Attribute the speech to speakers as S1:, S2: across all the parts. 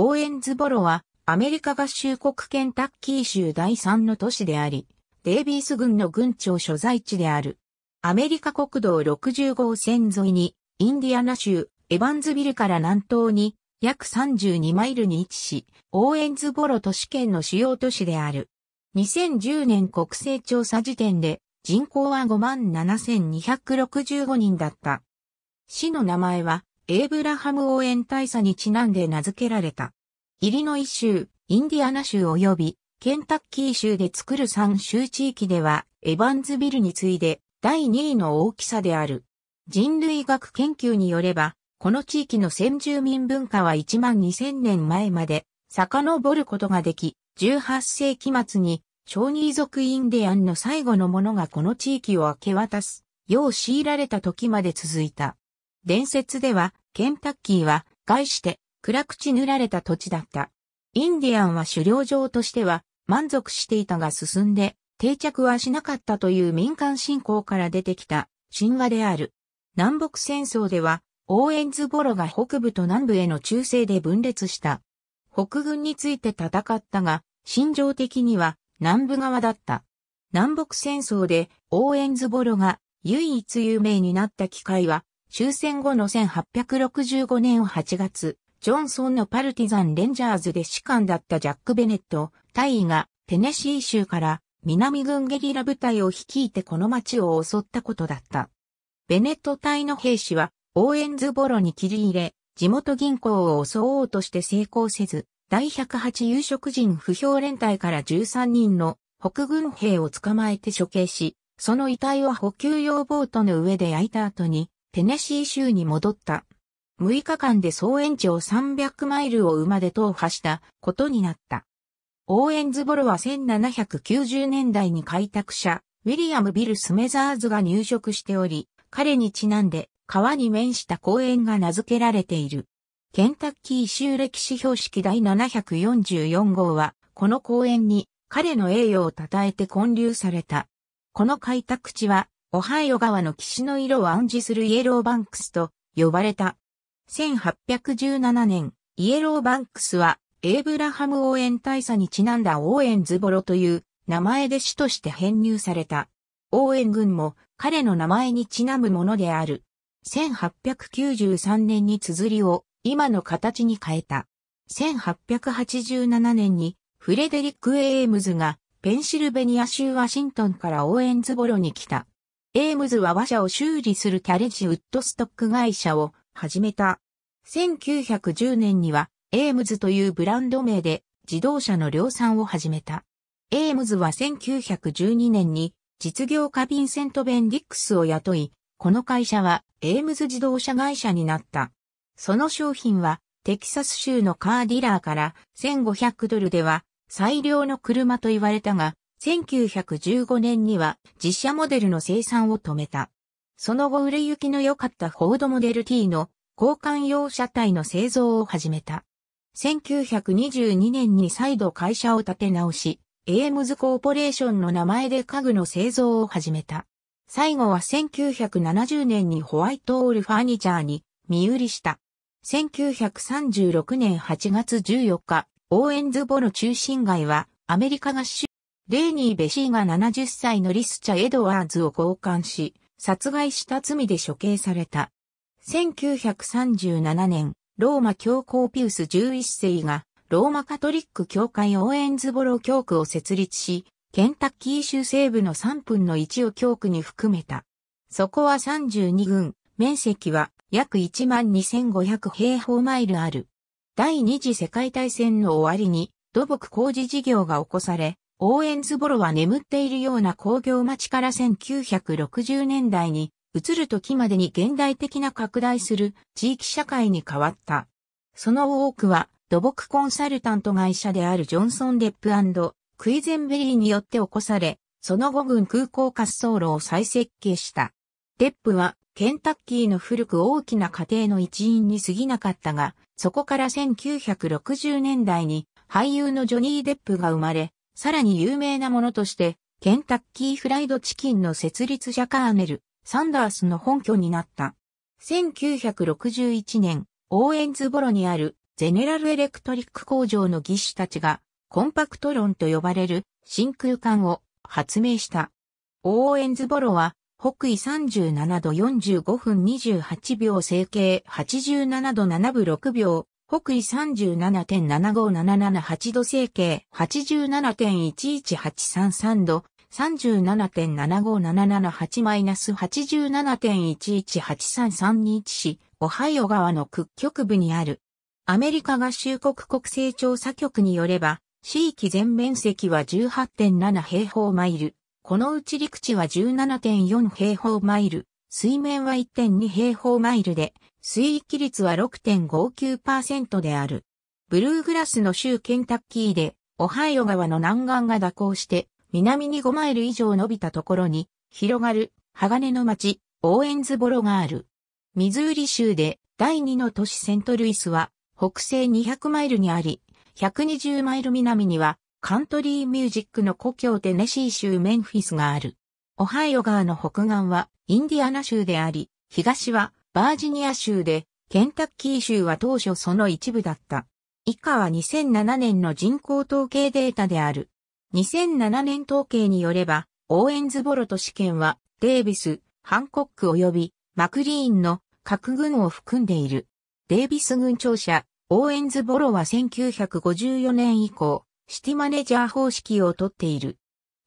S1: オーエンズボロは、アメリカ合衆国ケンタッキー州第3の都市であり、デイビース軍の軍庁所在地である。アメリカ国道60号線沿いに、インディアナ州、エヴァンズビルから南東に、約32マイルに位置し、オーエンズボロ都市圏の主要都市である。2010年国勢調査時点で、人口は57,265人だった。市の名前は、エイブラハム応援大佐にちなんで名付けられた。イリノイ州、インディアナ州及びケンタッキー州で作る3州地域では、エヴァンズビルに次いで第2位の大きさである。人類学研究によれば、この地域の先住民文化は1万2000年前まで遡ることができ、18世紀末に小児遺族インディアンの最後のものがこの地域を明け渡す、よう強いられた時まで続いた。伝説では、ケンタッキーは、概して、暗くち塗られた土地だった。インディアンは狩猟場としては、満足していたが進んで、定着はしなかったという民間信仰から出てきた、神話である。南北戦争では、オーエンズボロが北部と南部への忠誠で分裂した。北軍について戦ったが、心情的には南部側だった。南北戦争でオーエンズボロが唯一有名になった機会は終戦後の1865年8月、ジョンソンのパルティザン・レンジャーズで士官だったジャック・ベネット、大尉がテネシー州から南軍ゲリラ部隊を率いてこの町を襲ったことだった。ベネット隊の兵士はオーエンズボロに切り入れ、地元銀行を襲おうとして成功せず、第108有色人不評連隊から13人の北軍兵を捕まえて処刑し、その遺体を補給用ボートの上で焼いた後に、テネシー州に戻った。6日間で総延長300マイルを馬で踏破したことになった。オーエンズボロは1790年代に開拓者、ウィリアム・ビル・スメザーズが入植しており、彼にちなんで川に面した公園が名付けられている。ケンタッキー州歴史標識第744号は、この公園に彼の栄誉を称えて建立された。この開拓地はオハイオ川の岸の色を暗示するイエローバンクスと呼ばれた。1817年、イエローバンクスは、エイブラハム応援大佐にちなんだ応援ズボロという名前で市として編入された。応援軍も彼の名前にちなむものである。1893年に綴りを今の形に変えた。1887年にフレデリック・エイムズがペンシルベニア州ワシントンから応援ズボロに来た。エイムズは馬車を修理するキャレッジウッドストック会社を始めた。1910年には、エイムズというブランド名で自動車の量産を始めた。エイムズは1912年に実業家ヴィンセント・ベンディックスを雇い、この会社はエイムズ自動車会社になった。その商品はテキサス州のカーディラーから1500ドルでは最良の車と言われたが、1915年には実写モデルの生産を止めた。その後売れ行きの良かったフォードモデル T の交換用車体の製造を始めた。1922年に再度会社を立て直し、エームズコーポレーションの名前で家具の製造を始めた。最後は1970年にホワイトオールファニチャーに身売りした。1936年8月14日、オーエンズボの中心街はアメリカ合衆レーニー・ベシーが70歳のリスチャ・エドワーズを交換し、殺害した罪で処刑された。1937年、ローマ教皇ピウス11世が、ローマカトリック教会オーエンズボロ教区を設立し、ケンタッキー州西部の3分の1を教区に含めた。そこは32軍、面積は約12,500平方マイルある。第二次世界大戦の終わりに土木工事事業が起こされ、オーエンズボロは眠っているような工業町から1960年代に移る時までに現代的な拡大する地域社会に変わった。その多くは土木コンサルタント会社であるジョンソン・デップクイゼンベリーによって起こされ、その後軍空港滑走路を再設計した。デップはケンタッキーの古く大きな家庭の一員に過ぎなかったが、そこから1960年代に俳優のジョニー・デップが生まれ、さらに有名なものとして、ケンタッキーフライドチキンの設立者カーネル、サンダースの本拠になった。1961年、オーエンズボロにあるゼネラルエレクトリック工場の技師たちがコンパクトロンと呼ばれる真空管を発明した。オーエンズボロは北緯37度45分28秒整形87度7分6秒北緯3 7 7 5 7 7 8度整形87.11833度37.75778-87.11833に位置し、オハイオ川の屈曲部にある。アメリカ合衆国国勢調査局によれば、地域全面積は18.7平方マイル。このうち陸地は17.4平方マイル。水面は1.2平方マイルで、水域率は6.59%である。ブルーグラスの州ケンタッキーで、オハイオ川の南岸が蛇行して、南に5マイル以上伸びたところに、広がる、鋼の町、オーエンズボロがある。ミズーリ州で、第2の都市セントルイスは、北西200マイルにあり、120マイル南には、カントリーミュージックの故郷テネシー州メンフィスがある。オハイオ川の北岸は、インディアナ州であり、東はバージニア州で、ケンタッキー州は当初その一部だった。以下は2007年の人口統計データである。2007年統計によれば、オーエンズボロと試験は、デイビス、ハンコック及びマクリーンの核軍を含んでいる。デイビス軍庁舎、オーエンズボロは1954年以降、シティマネジャー方式をとっている。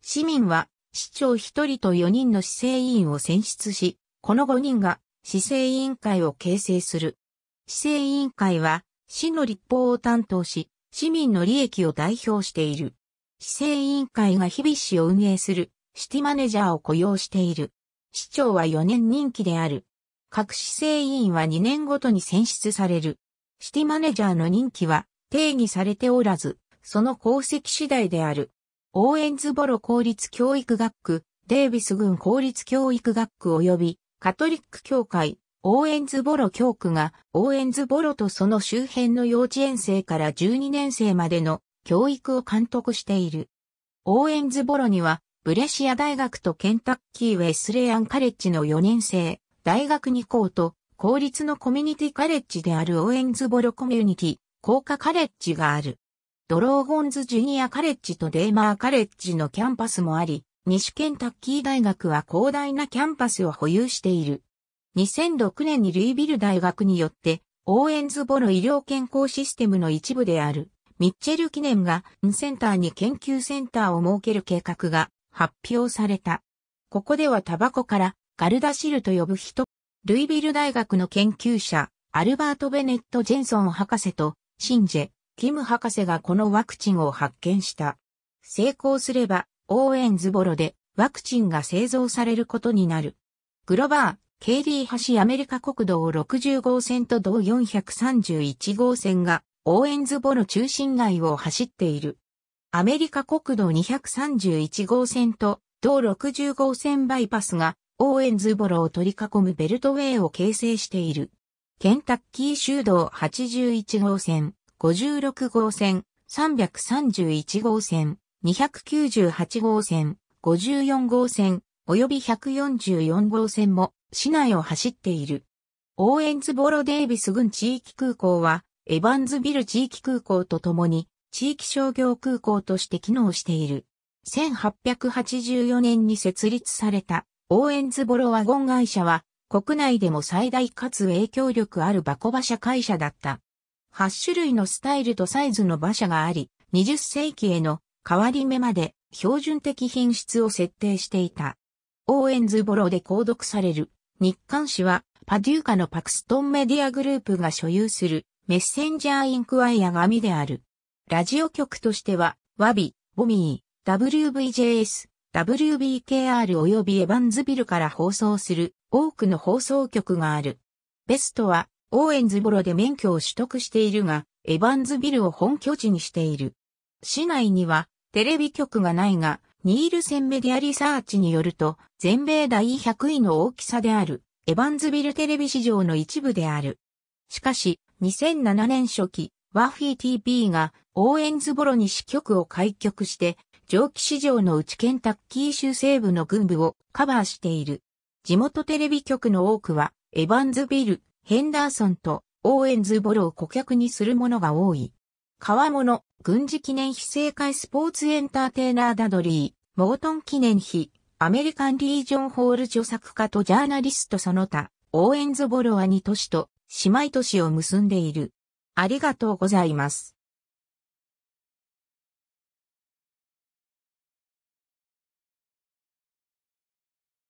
S1: 市民は市長1人と4人の市政委員を選出し、この5人が市政委員会を形成する。市政委員会は市の立法を担当し、市民の利益を代表している。市政委員会が日々市を運営するシティマネージャーを雇用している。市長は4年任期である。各市政委員は2年ごとに選出される。シティマネージャーの任期は定義されておらず、その功績次第である。オーエンズボロ公立教育学区、デイビス郡公立教育学区及びカトリック教会、オーエンズボロ教区が、オーエンズボロとその周辺の幼稚園生から12年生までの教育を監督している。オーエンズボロには、ブレシア大学とケンタッキーウェスレアンカレッジの4年生、大学2校と、公立のコミュニティカレッジであるオーエンズボロコミュニティ、工科カレッジがある。ドローゴンズジュニアカレッジとデーマーカレッジのキャンパスもあり、西ケンタッキー大学は広大なキャンパスを保有している。2006年にルイビル大学によって、オーエンズボロ医療健康システムの一部である、ミッチェル記念が、センターに研究センターを設ける計画が発表された。ここではタバコから、ガルダシルと呼ぶ人、ルイビル大学の研究者、アルバート・ベネット・ジェンソン博士と、シンジェ、キム博士がこのワクチンを発見した。成功すれば、オーエンズボロでワクチンが製造されることになる。グロバー、KD 橋アメリカ国道60号線と同431号線がオーエンズボロ中心街を走っている。アメリカ国道231号線と同60号線バイパスがオーエンズボロを取り囲むベルトウェイを形成している。ケンタッキー州道81号線、56号線、331号線、298号線、54号線、及び144号線も市内を走っている。オーエンズボロデイビス郡地域空港は、エバンズビル地域空港とともに、地域商業空港として機能している。1884年に設立された、オーエンズボロワゴン会社は、国内でも最大かつ影響力あるバコバ社会社だった。8種類のスタイルとサイズの馬車があり、20世紀への変わり目まで標準的品質を設定していた。オーエンズボロで購読される日刊誌はパデューカのパクストンメディアグループが所有するメッセンジャーインクワイア紙である。ラジオ局としては、ワビ、ボミー、WVJS、WBKR 及びエヴァンズビルから放送する多くの放送局がある。ベストはオーエンズボロで免許を取得しているが、エバンズビルを本拠地にしている。市内にはテレビ局がないが、ニールセンメディアリサーチによると、全米第100位の大きさである、エバンズビルテレビ市場の一部である。しかし、2007年初期、ワフィー TV がオーエンズボロに支局を開局して、蒸気市場の内ケンタッキー州西部の軍部をカバーしている。地元テレビ局の多くは、エバンズビル、ヘンダーソンとオーエンズボロを顧客にするものが多い。革物、軍事記念碑正解スポーツエンターテイナーダドリー、モートン記念碑、アメリカンリージョンホール著作家とジャーナリストその他、オーエンズボロは2都市と姉妹都市を結んでいる。ありがとうございます。